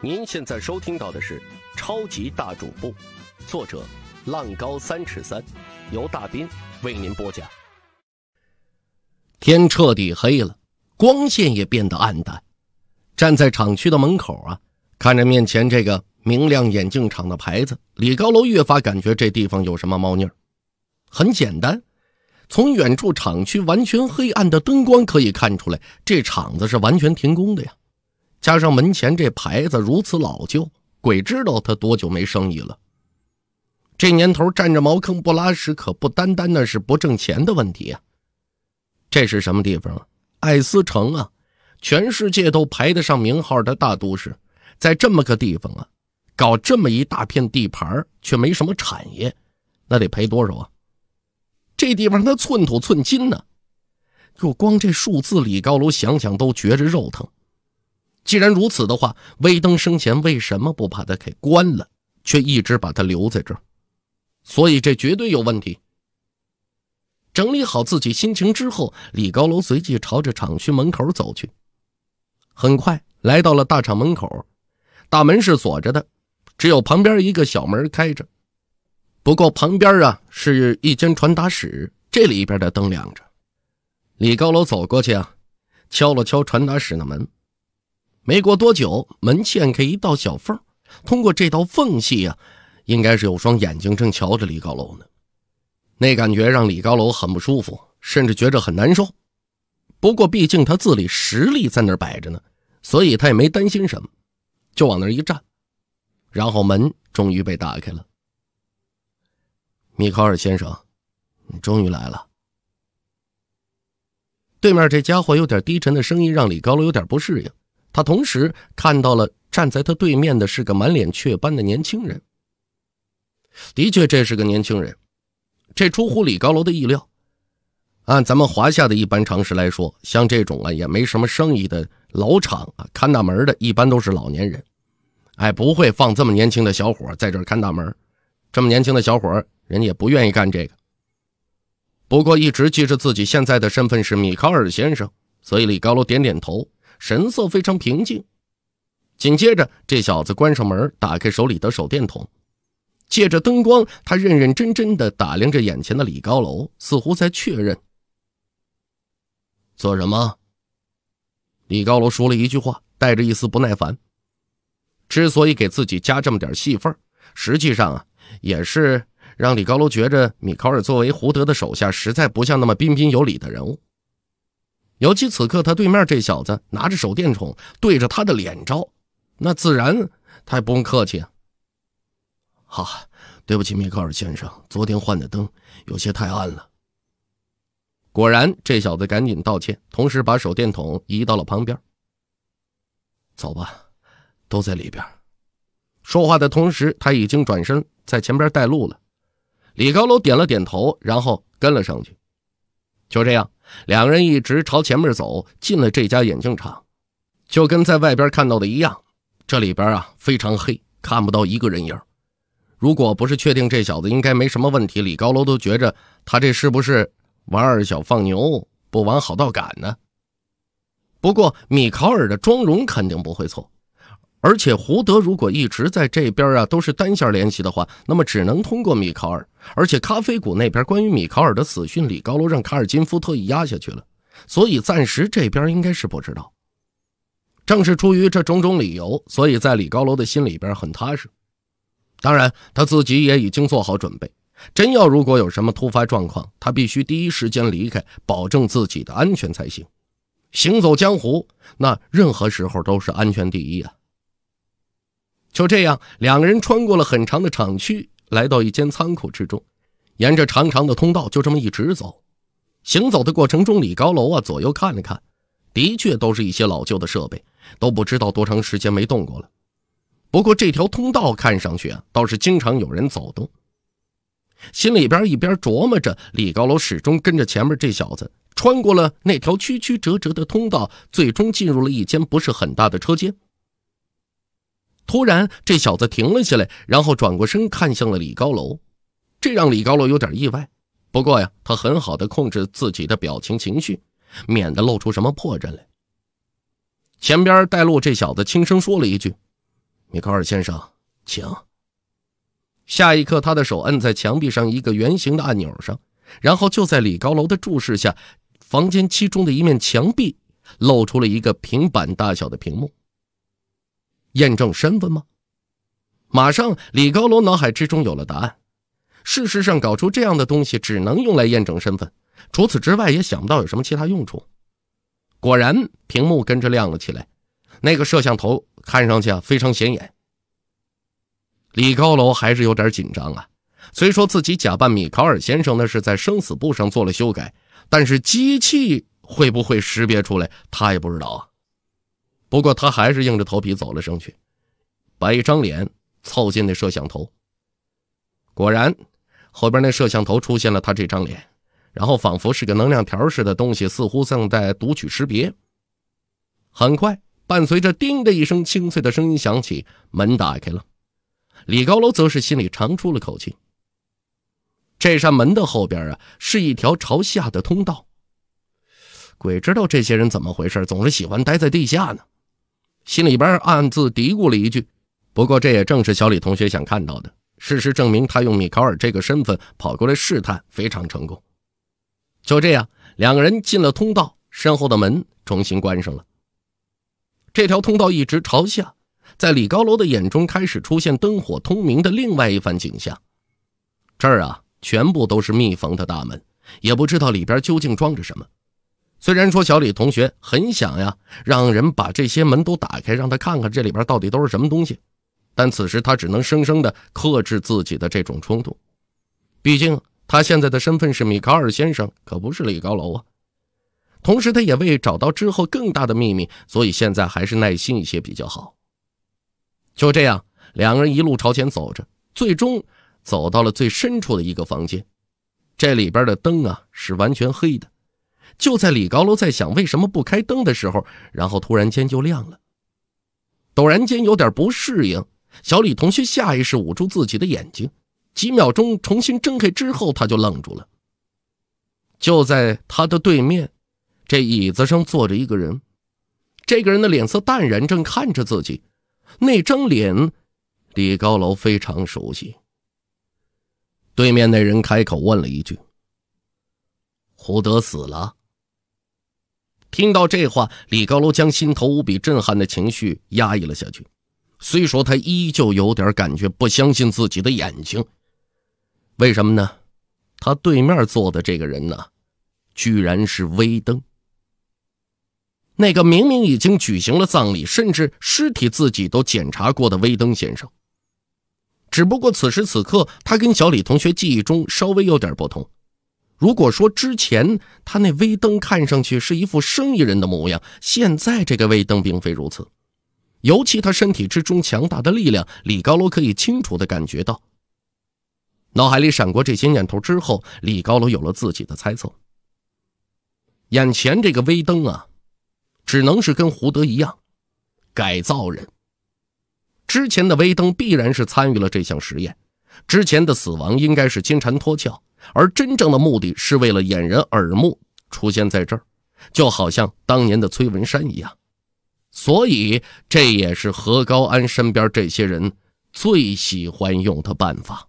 您现在收听到的是《超级大主播》，作者浪高三尺三，由大斌为您播讲。天彻底黑了，光线也变得暗淡。站在厂区的门口啊，看着面前这个明亮眼镜厂的牌子，李高楼越发感觉这地方有什么猫腻儿。很简单，从远处厂区完全黑暗的灯光可以看出来，这厂子是完全停工的呀。加上门前这牌子如此老旧，鬼知道他多久没生意了。这年头占着茅坑不拉屎，可不单单那是不挣钱的问题啊！这是什么地方啊？爱思城啊！全世界都排得上名号的大都市，在这么个地方啊，搞这么一大片地盘却没什么产业，那得赔多少啊？这地方它寸土寸金呢，就光这数字，李高楼想想都觉着肉疼。既然如此的话，威登生前为什么不把他给关了，却一直把他留在这儿？所以这绝对有问题。整理好自己心情之后，李高楼随即朝着厂区门口走去。很快来到了大厂门口，大门是锁着的，只有旁边一个小门开着。不过旁边啊是一间传达室，这里边的灯亮着。李高楼走过去啊，敲了敲传达室的门。没过多久，门嵌开一道小缝，通过这道缝隙呀，应该是有双眼睛正瞧着李高楼呢。那感觉让李高楼很不舒服，甚至觉着很难受。不过，毕竟他自己实力在那儿摆着呢，所以他也没担心什么，就往那儿一站。然后门终于被打开了。米考尔先生，你终于来了。对面这家伙有点低沉的声音，让李高楼有点不适应。他同时看到了站在他对面的是个满脸雀斑的年轻人。的确，这是个年轻人，这出乎李高楼的意料。按咱们华夏的一般常识来说，像这种啊也没什么生意的老厂啊，看大门的，一般都是老年人。哎，不会放这么年轻的小伙在这看大门。这么年轻的小伙，人家也不愿意干这个。不过，一直记着自己现在的身份是米卡尔先生，所以李高楼点点头。神色非常平静，紧接着，这小子关上门，打开手里的手电筒，借着灯光，他认认真真的打量着眼前的李高楼，似乎在确认。做什么？李高楼说了一句话，带着一丝不耐烦。之所以给自己加这么点戏份，实际上啊，也是让李高楼觉着米考尔作为胡德的手下，实在不像那么彬彬有礼的人物。尤其此刻，他对面这小子拿着手电筒对着他的脸照，那自然他也不用客气。好，对不起，米克尔先生，昨天换的灯有些太暗了。果然，这小子赶紧道歉，同时把手电筒移到了旁边。走吧，都在里边。说话的同时，他已经转身在前边带路了。李高楼点了点头，然后跟了上去。就这样，两个人一直朝前面走，进了这家眼镜厂，就跟在外边看到的一样。这里边啊非常黑，看不到一个人影。如果不是确定这小子应该没什么问题，李高楼都觉着他这是不是玩小放牛，不往好道赶呢？不过米考尔的妆容肯定不会错。而且胡德如果一直在这边啊，都是单线联系的话，那么只能通过米考尔。而且咖啡谷那边关于米考尔的死讯，李高楼让卡尔金夫特意压下去了，所以暂时这边应该是不知道。正是出于这种种理由，所以在李高楼的心里边很踏实。当然，他自己也已经做好准备，真要如果有什么突发状况，他必须第一时间离开，保证自己的安全才行。行走江湖，那任何时候都是安全第一啊。就这样，两个人穿过了很长的厂区，来到一间仓库之中，沿着长长的通道，就这么一直走。行走的过程中，李高楼啊左右看了看，的确都是一些老旧的设备，都不知道多长时间没动过了。不过这条通道看上去啊，倒是经常有人走动。心里边一边琢磨着，李高楼始终跟着前面这小子，穿过了那条曲曲折折的通道，最终进入了一间不是很大的车间。突然，这小子停了下来，然后转过身看向了李高楼，这让李高楼有点意外。不过呀，他很好的控制自己的表情情绪，免得露出什么破绽来。前边带路这小子轻声说了一句：“米高尔先生，请。”下一刻，他的手摁在墙壁上一个圆形的按钮上，然后就在李高楼的注视下，房间其中的一面墙壁露出了一个平板大小的屏幕。验证身份吗？马上，李高楼脑海之中有了答案。事实上，搞出这样的东西只能用来验证身份，除此之外也想不到有什么其他用处。果然，屏幕跟着亮了起来，那个摄像头看上去啊非常显眼。李高楼还是有点紧张啊。虽说自己假扮米卡尔先生，那是在生死簿上做了修改，但是机器会不会识别出来，他也不知道啊。不过他还是硬着头皮走了上去，把一张脸凑近那摄像头。果然，后边那摄像头出现了他这张脸，然后仿佛是个能量条似的东西，似乎正在读取识别。很快，伴随着“叮”的一声清脆的声音响起，门打开了。李高楼则是心里长出了口气。这扇门的后边啊，是一条朝下的通道。鬼知道这些人怎么回事，总是喜欢待在地下呢。心里边暗自嘀咕了一句，不过这也正是小李同学想看到的事实。证明他用米卡尔这个身份跑过来试探非常成功。就这样，两个人进了通道，身后的门重新关上了。这条通道一直朝下，在李高楼的眼中开始出现灯火通明的另外一番景象。这儿啊，全部都是密封的大门，也不知道里边究竟装着什么。虽然说小李同学很想呀，让人把这些门都打开，让他看看这里边到底都是什么东西，但此时他只能生生的克制自己的这种冲动。毕竟他现在的身份是米卡尔先生，可不是李高楼啊。同时，他也为找到之后更大的秘密，所以现在还是耐心一些比较好。就这样，两个人一路朝前走着，最终走到了最深处的一个房间。这里边的灯啊，是完全黑的。就在李高楼在想为什么不开灯的时候，然后突然间就亮了，陡然间有点不适应。小李同学下意识捂住自己的眼睛，几秒钟重新睁开之后，他就愣住了。就在他的对面，这椅子上坐着一个人，这个人的脸色淡然，正看着自己。那张脸，李高楼非常熟悉。对面那人开口问了一句：“胡德死了。”听到这话，李高楼将心头无比震撼的情绪压抑了下去。虽说他依旧有点感觉不相信自己的眼睛，为什么呢？他对面坐的这个人呢，居然是威登。那个明明已经举行了葬礼，甚至尸体自己都检查过的威登先生。只不过此时此刻，他跟小李同学记忆中稍微有点不同。如果说之前他那威登看上去是一副生意人的模样，现在这个威登并非如此。尤其他身体之中强大的力量，李高楼可以清楚的感觉到。脑海里闪过这些念头之后，李高楼有了自己的猜测：眼前这个威登啊，只能是跟胡德一样，改造人。之前的威登必然是参与了这项实验，之前的死亡应该是金蝉脱壳。而真正的目的是为了掩人耳目，出现在这儿，就好像当年的崔文山一样，所以这也是何高安身边这些人最喜欢用的办法。